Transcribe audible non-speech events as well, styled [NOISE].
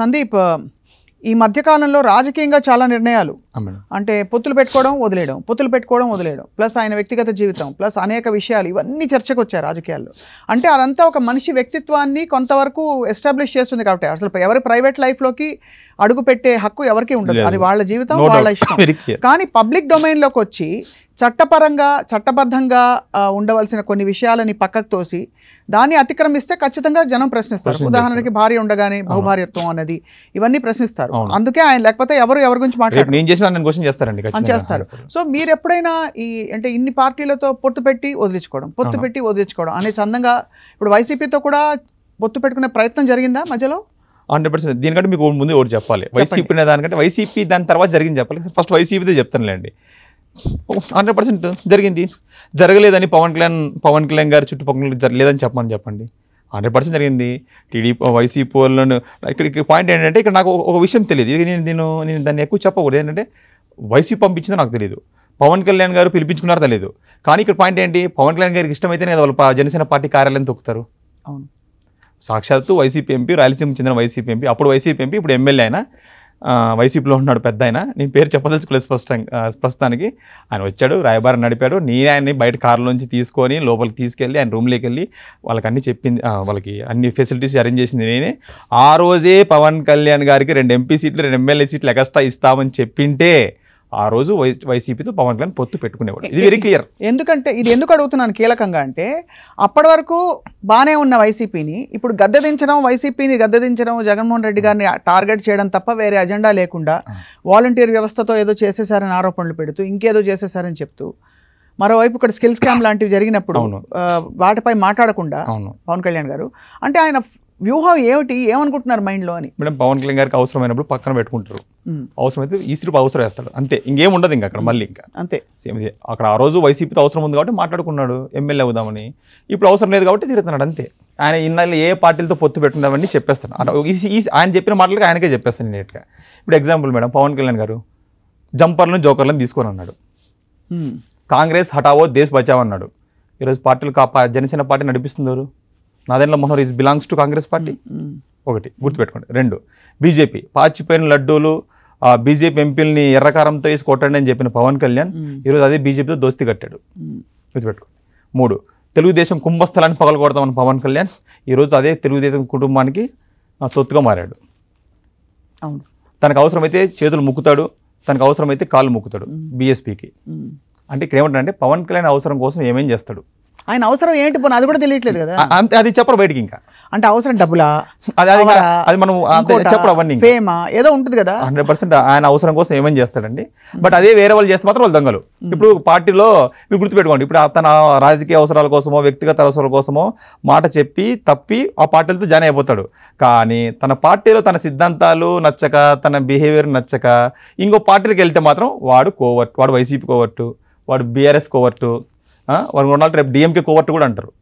సందీప్ ఈ మధ్యకాలంలో రాజకీయంగా చాలా నిర్ణయాలు అంటే పొత్తులు పెట్టుకోవడం వదిలేయడం పొత్తులు పెట్టుకోవడం వదిలేయడం ప్లస్ ఆయన వ్యక్తిగత జీవితం ప్లస్ అనేక విషయాలు ఇవన్నీ చర్చకు వచ్చాయి రాజకీయాల్లో అంటే అదంతా ఒక మనిషి వ్యక్తిత్వాన్ని కొంతవరకు ఎస్టాబ్లిష్ చేస్తుంది కాబట్టి అసలు ఎవరి ప్రైవేట్ లైఫ్లోకి అడుగు పెట్టే హక్కు ఎవరికి ఉండదు అది వాళ్ళ జీవితం వాళ్ళ ఇష్టం [LAUGHS] కానీ పబ్లిక్ డొమైన్లోకి వచ్చి చట్టపరంగా చట్టబద్ధంగా ఉండవలసిన కొన్ని విషయాలని పక్కకు తోసి దాన్ని అతిక్రమిస్తే ఖచ్చితంగా జనం ప్రశ్నిస్తారు ఉదాహరణకి భార్య ఉండగానే బహుభార్యత్వం అనేది ఇవన్నీ ప్రశ్నిస్తారు అందుకే ఆయన లేకపోతే ఎవరు ఎవరి గురించి మాట్లాడారు చేస్తారు సో మీరు ఎప్పుడైనా ఈ అంటే ఇన్ని పార్టీలతో పొత్తు పెట్టి వదిలించుకోవడం పొత్తు పెట్టి వదిలించుకోవడం అనే చందంగా ఇప్పుడు వైసీపీతో కూడా పొత్తు పెట్టుకునే ప్రయత్నం జరిగిందా మధ్యలో హండ్రెడ్ పర్సెంట్ దీనికంటే మీకు ముందు ఒకటి చెప్పాలి వైసీపీ దానికంటే వైసీపీ దాని తర్వాత జరిగింది చెప్పాలి ఫస్ట్ వైసీపీదే చెప్తానులేండి హండ్రెడ్ పర్సెంట్ జరిగింది జరగలేదని పవన్ కళ్యాణ్ పవన్ కళ్యాణ్ గారి చుట్టుపక్కల జరగలేదని చెప్పమని చెప్పండి హండ్రెడ్ పర్సెంట్ జరిగింది టీడీపీ వైసీపీ వాళ్ళను ఇక్కడ పాయింట్ ఏంటంటే ఇక్కడ నాకు ఒక విషయం తెలియదు ఇది నేను నేను నేను దాన్ని ఎక్కువ చెప్పకూడదు ఏంటంటే వైసీపీ పంపించిందో నాకు తెలియదు పవన్ కళ్యాణ్ గారు పిలిపించుకున్నారో తెలియదు కానీ ఇక్కడ పాయింట్ ఏంటి పవన్ కళ్యాణ్ గారికి ఇష్టమైతేనే వాళ్ళు జనసేన పార్టీ కార్యాలయం తొక్కుతారు అవును సాక్షాత్తు వైసీపీ ఎంపీ రాయలసీమకు చెందిన వైసీపీ ఎంపీ అప్పుడు వైసీపీ ఎంపీ ఇప్పుడు ఎమ్మెల్యే అయినా వైసీపీలో ఉన్నాడు పెద్ద ఆయన నేను పేరు చెప్పదలుచుకోలేదు స్పష్టంగా ప్రస్తుతానికి ఆయన వచ్చాడు రాయబారం నడిపాడు నేను ఆయన్ని బయట కారులోంచి తీసుకొని లోపలికి తీసుకెళ్ళి ఆయన రూమ్లోకి వెళ్ళి వాళ్ళకి అన్ని చెప్పింది వాళ్ళకి అన్ని ఫెసిలిటీస్ అరేంజ్ చేసింది నేనే ఆ రోజే పవన్ కళ్యాణ్ గారికి రెండు ఎంపీ సీట్లు రెండు ఎమ్మెల్యే సీట్లు ఎగస్ట్రా ఇస్తామని చెప్పింటే ఆ రోజు వై వైసీపీతో పవన్ కళ్యాణ్ పొత్తు పెట్టుకునేవాడు ఇది వెరీ క్లియర్ ఎందుకంటే ఇది ఎందుకు అడుగుతున్నాను కీలకంగా అంటే అప్పటి వరకు బాగానే ఉన్న వైసీపీని ఇప్పుడు గద్దెదించడం వైసీపీని గద్దెదించడం జగన్మోహన్ రెడ్డి గారిని టార్గెట్ చేయడం తప్ప వేరే అజెండా లేకుండా వాలంటీర్ వ్యవస్థతో ఏదో చేసేసారని ఆరోపణలు పెడుతూ ఇంకేదో చేసేసారని చెప్తూ మరోవైపు ఇక్కడ స్కిల్ స్కామ్ లాంటివి జరిగినప్పుడు వాటిపై మాట్లాడకుండా పవన్ కళ్యాణ్ గారు అంటే ఆయన వ్యూహం ఏమిటి ఏమనుకుంటున్నారు మైండ్లో అని మేడం పవన్ కళ్యాణ్ గారికి అవసరమైనప్పుడు పక్కన పెట్టుకుంటారు అవసరమైతే ఈసీపీ అవసరం వేస్తాడు అంతే ఇంకేం ఉండదు ఇంకా అక్కడ మళ్ళీ ఇంకా అంతే సేమ్ అక్కడ ఆ రోజు వైసీపీతో అవసరం ఉంది కాబట్టి మాట్లాడుకున్నాడు ఎమ్మెల్యే అవుదామని ఇప్పుడు అవసరం లేదు కాబట్టి తిరుగుతున్నాడు అంతే ఆయన ఇన్నాళ్ళు ఏ పార్టీలతో పొత్తు పెట్టుకుందామని చెప్పేస్తాను ఆయన చెప్పిన మాటలకు ఆయనకే చెప్పేస్తాను నేటిగా ఇప్పుడు ఎగ్జాంపుల్ మేడం పవన్ కళ్యాణ్ గారు జంపర్లను జోకర్లను తీసుకొని అన్నాడు కాంగ్రెస్ హఠావో దేశ్ బచావ్ అన్నాడు ఈరోజు పార్టీలు జనసేన పార్టీ నడిపిస్తున్నారు Nadendla Manohar is belongs to Congress party ఒకటి గుర్తుపెట్టుకోండి రెండు బీజేపీ పాచిపోయిన లడ్డూలు ఆ బీజేపీ ఎంపీలని ఎర్రకారంతో వేసి కొట్టండి అని చెప్పిన పవన్ కళ్యాణ్ ఈరోజు అదే బీజేపీతో దోస్తి కట్టాడు గుర్తుపెట్టుకోండి మూడు తెలుగుదేశం కుంభస్థలాన్ని పగలగొడతామని పవన్ కళ్యాణ్ ఈరోజు అదే తెలుగుదేశం కుటుంబానికి సొత్తుగా మారాడు అవును తనకు అవసరమైతే చేతులు ముక్కుతాడు తనకు అవసరమైతే కాళ్ళు ముక్కుతాడు బీఎస్పీకి అంటే ఇక్కడ ఏమంటారంటే పవన్ కళ్యాణ్ అవసరం కోసం ఏమేం చేస్తాడు ఆయన అవసరం ఏంటి పోనీ అది కూడా తెలియట్లేదు కదా అంతే అది చెప్పరు బయటికి ఇంకా అంటే అవసరం డబ్బులా అది అది అది మనం చెప్పడం అవన్నీ ఫేమా ఏదో ఉంటుంది కదా హండ్రెడ్ పర్సెంట్ ఆయన అవసరం కోసం ఏమేమి చేస్తాడండి బట్ అదే వేరే వాళ్ళు చేస్తే మాత్రం వాళ్ళు దొంగలు ఇప్పుడు పార్టీలో మీరు గుర్తుపెట్టుకోండి ఇప్పుడు తన రాజకీయ అవసరాల కోసమో వ్యక్తిగత అవసరాల కోసమో మాట చెప్పి తప్పి ఆ పార్టీలతో జాయిన్ అయిపోతాడు కానీ తన పార్టీలో తన సిద్ధాంతాలు నచ్చక తన బిహేవియర్ నచ్చక ఇంకో పార్టీలకు వెళ్తే మాత్రం వాడు కోవట్టు వాడు వైసీపీ కోవర్టు వాడు బీఆర్ఎస్ కోవర్టు వారు కొన్నాళ్ళు రేపు డిఎంకే కోవర్ట్ కూడా అంటారు